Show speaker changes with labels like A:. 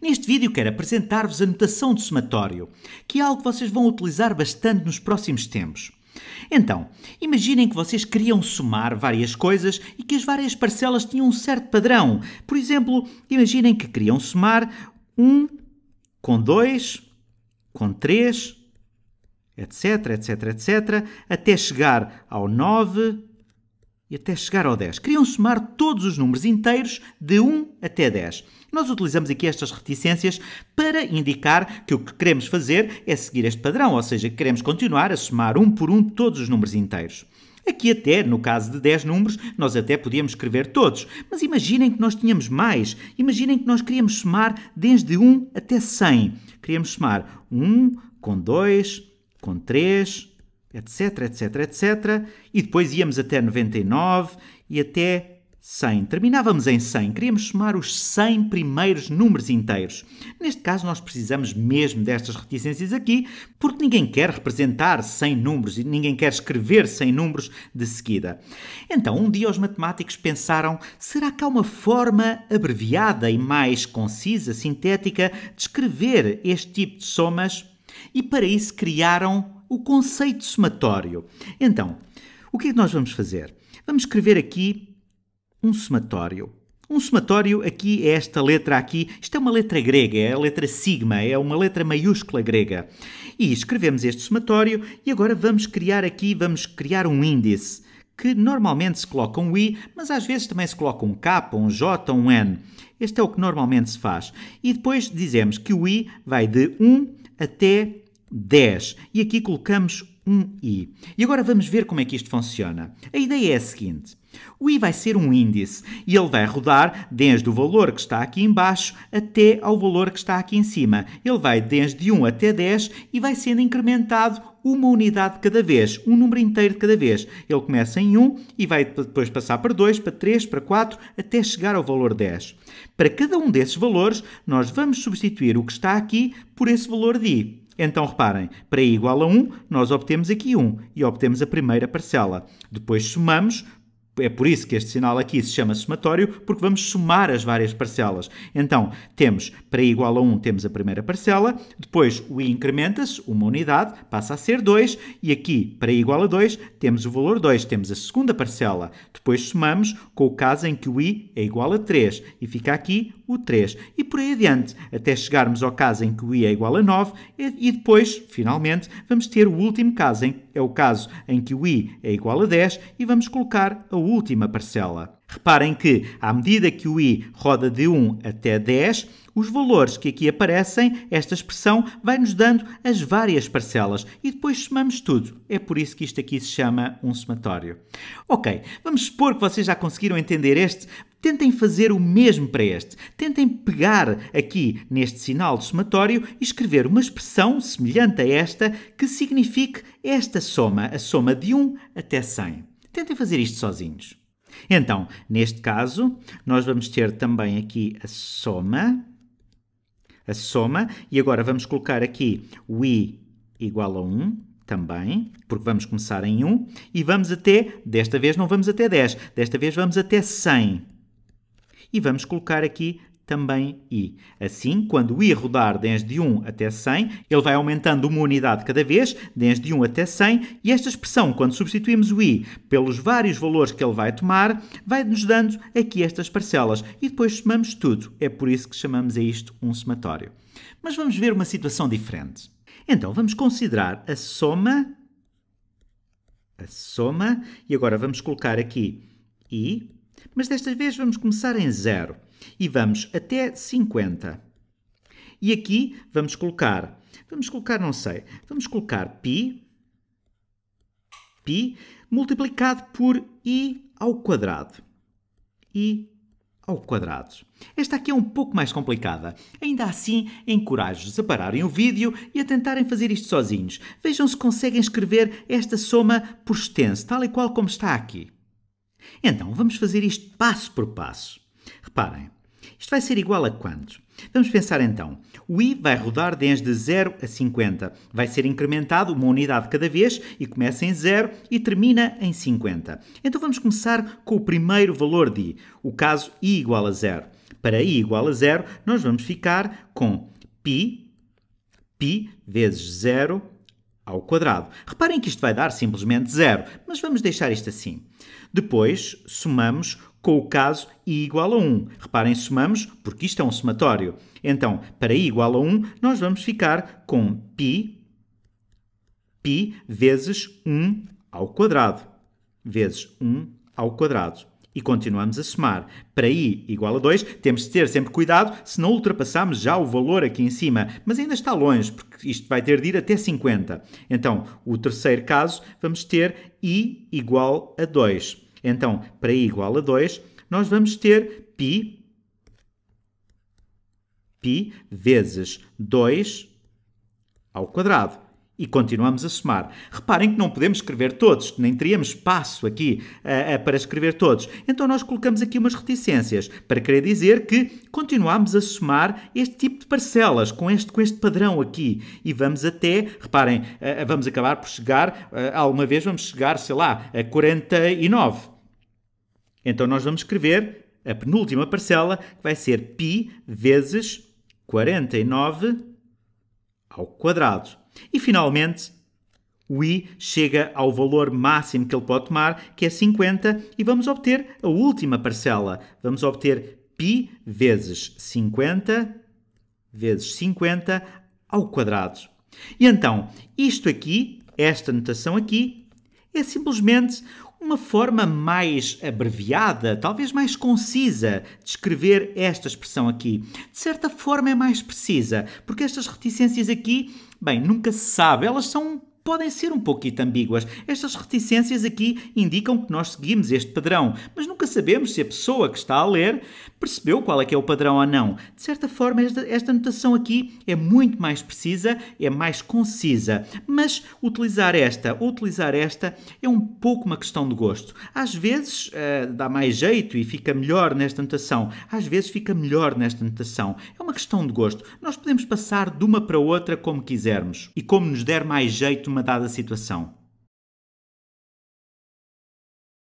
A: Neste vídeo quero apresentar-vos a notação de somatório, que é algo que vocês vão utilizar bastante nos próximos tempos. Então, imaginem que vocês queriam somar várias coisas e que as várias parcelas tinham um certo padrão. Por exemplo, imaginem que queriam somar 1 com 2, com 3, etc, etc, etc, até chegar ao 9, e até chegar ao 10. Queriam somar todos os números inteiros de 1 até 10. Nós utilizamos aqui estas reticências para indicar que o que queremos fazer é seguir este padrão, ou seja, que queremos continuar a somar um por um todos os números inteiros. Aqui até, no caso de 10 números, nós até podíamos escrever todos, mas imaginem que nós tínhamos mais. Imaginem que nós queríamos somar desde 1 até 100. Queríamos somar 1 com 2, com 3, etc, etc, etc. E depois íamos até 99 e até 100. Terminávamos em 100. Queríamos somar os 100 primeiros números inteiros. Neste caso, nós precisamos mesmo destas reticências aqui, porque ninguém quer representar 100 números e ninguém quer escrever 100 números de seguida. Então, um dia os matemáticos pensaram: será que há uma forma abreviada e mais concisa, sintética, de escrever este tipo de somas? E para isso criaram o conceito somatório. Então, o que é que nós vamos fazer? Vamos escrever aqui um somatório. Um somatório aqui é esta letra aqui. Isto é uma letra grega, é a letra sigma, é uma letra maiúscula grega. E escrevemos este somatório e agora vamos criar aqui, vamos criar um índice que normalmente se coloca um i, mas às vezes também se coloca um k, um j, um n. Este é o que normalmente se faz. E depois dizemos que o i vai de 1 até 10. E aqui colocamos um i. E agora vamos ver como é que isto funciona. A ideia é a seguinte. O i vai ser um índice e ele vai rodar desde o valor que está aqui embaixo até ao valor que está aqui em cima. Ele vai desde 1 até 10 e vai sendo incrementado uma unidade de cada vez, um número inteiro de cada vez. Ele começa em 1 e vai depois passar para 2, para 3, para 4, até chegar ao valor 10. Para cada um desses valores, nós vamos substituir o que está aqui por esse valor de i. Então reparem, para i igual a 1, nós obtemos aqui 1 e obtemos a primeira parcela. Depois somamos, é por isso que este sinal aqui se chama somatório, porque vamos somar as várias parcelas. Então, temos para i igual a 1, temos a primeira parcela, depois o i incrementa-se, uma unidade, passa a ser 2, e aqui, para i igual a 2, temos o valor 2, temos a segunda parcela. Depois somamos com o caso em que o i é igual a 3, e fica aqui o 3. E por aí adiante, até chegarmos ao caso em que o i é igual a 9, e depois, finalmente, vamos ter o último caso, hein? é o caso em que o i é igual a 10, e vamos colocar a última parcela. Reparem que, à medida que o i roda de 1 até 10, os valores que aqui aparecem, esta expressão vai-nos dando as várias parcelas e depois somamos tudo. É por isso que isto aqui se chama um somatório. Ok, vamos supor que vocês já conseguiram entender este. Tentem fazer o mesmo para este. Tentem pegar aqui neste sinal de somatório e escrever uma expressão semelhante a esta que signifique esta soma, a soma de 1 até 100. Tentem fazer isto sozinhos. Então, neste caso, nós vamos ter também aqui a soma, a soma, e agora vamos colocar aqui o i igual a 1, também, porque vamos começar em 1 e vamos até, desta vez não vamos até 10, desta vez vamos até 100. E vamos colocar aqui também i. Assim, quando o i rodar desde 1 até 100, ele vai aumentando uma unidade cada vez, desde 1 até 100, e esta expressão, quando substituímos o i pelos vários valores que ele vai tomar, vai-nos dando aqui estas parcelas, e depois somamos tudo. É por isso que chamamos a isto um somatório. Mas vamos ver uma situação diferente. Então, vamos considerar a soma, a soma, e agora vamos colocar aqui i mas desta vez vamos começar em 0 e vamos até 50. E aqui vamos colocar, vamos colocar, não sei, vamos colocar π, multiplicado por i ao quadrado. i ao quadrado. Esta aqui é um pouco mais complicada. Ainda assim, encorajo-vos a pararem o vídeo e a tentarem fazer isto sozinhos. Vejam se conseguem escrever esta soma por extenso, tal e qual como está aqui. Então, vamos fazer isto passo por passo. Reparem, isto vai ser igual a quanto? Vamos pensar então. O i vai rodar desde 0 a 50. Vai ser incrementado uma unidade cada vez e começa em 0 e termina em 50. Então vamos começar com o primeiro valor de i, o caso i igual a 0. Para i igual a 0, nós vamos ficar com π, π vezes 0 ao quadrado. Reparem que isto vai dar simplesmente zero, mas vamos deixar isto assim. Depois, somamos com o caso i igual a 1. Reparem, somamos porque isto é um somatório. Então, para i igual a 1, nós vamos ficar com π, pi vezes 1 ao quadrado, vezes 1 ao quadrado e continuamos a somar. Para i igual a 2, temos de ter sempre cuidado se não ultrapassarmos já o valor aqui em cima, mas ainda está longe, porque isto vai ter de ir até 50. Então, o terceiro caso, vamos ter i igual a 2. Então, para i igual a 2, nós vamos ter pi π vezes 2 ao quadrado. E continuamos a somar. Reparem que não podemos escrever todos, nem teríamos espaço aqui uh, uh, para escrever todos. Então nós colocamos aqui umas reticências para querer dizer que continuamos a somar este tipo de parcelas com este, com este padrão aqui. E vamos até, reparem, uh, vamos acabar por chegar, alguma vez vamos chegar, sei lá, a 49. Então nós vamos escrever a penúltima parcela, que vai ser π vezes 49 ao quadrado. E finalmente, o i chega ao valor máximo que ele pode tomar, que é 50, e vamos obter a última parcela. Vamos obter π vezes 50 vezes 50 ao quadrado. E então, isto aqui, esta notação aqui, é simplesmente uma forma mais abreviada, talvez mais concisa, de escrever esta expressão aqui. De certa forma é mais precisa, porque estas reticências aqui, bem, nunca se sabe, elas são podem ser um pouquinho ambíguas. Estas reticências aqui indicam que nós seguimos este padrão, mas nunca sabemos se a pessoa que está a ler percebeu qual é que é o padrão ou não. De certa forma, esta, esta notação aqui é muito mais precisa, é mais concisa, mas utilizar esta ou utilizar esta é um pouco uma questão de gosto. Às vezes uh, dá mais jeito e fica melhor nesta notação, às vezes fica melhor nesta notação. É uma questão de gosto. Nós podemos passar de uma para outra como quisermos e como nos der mais jeito uma dada situação.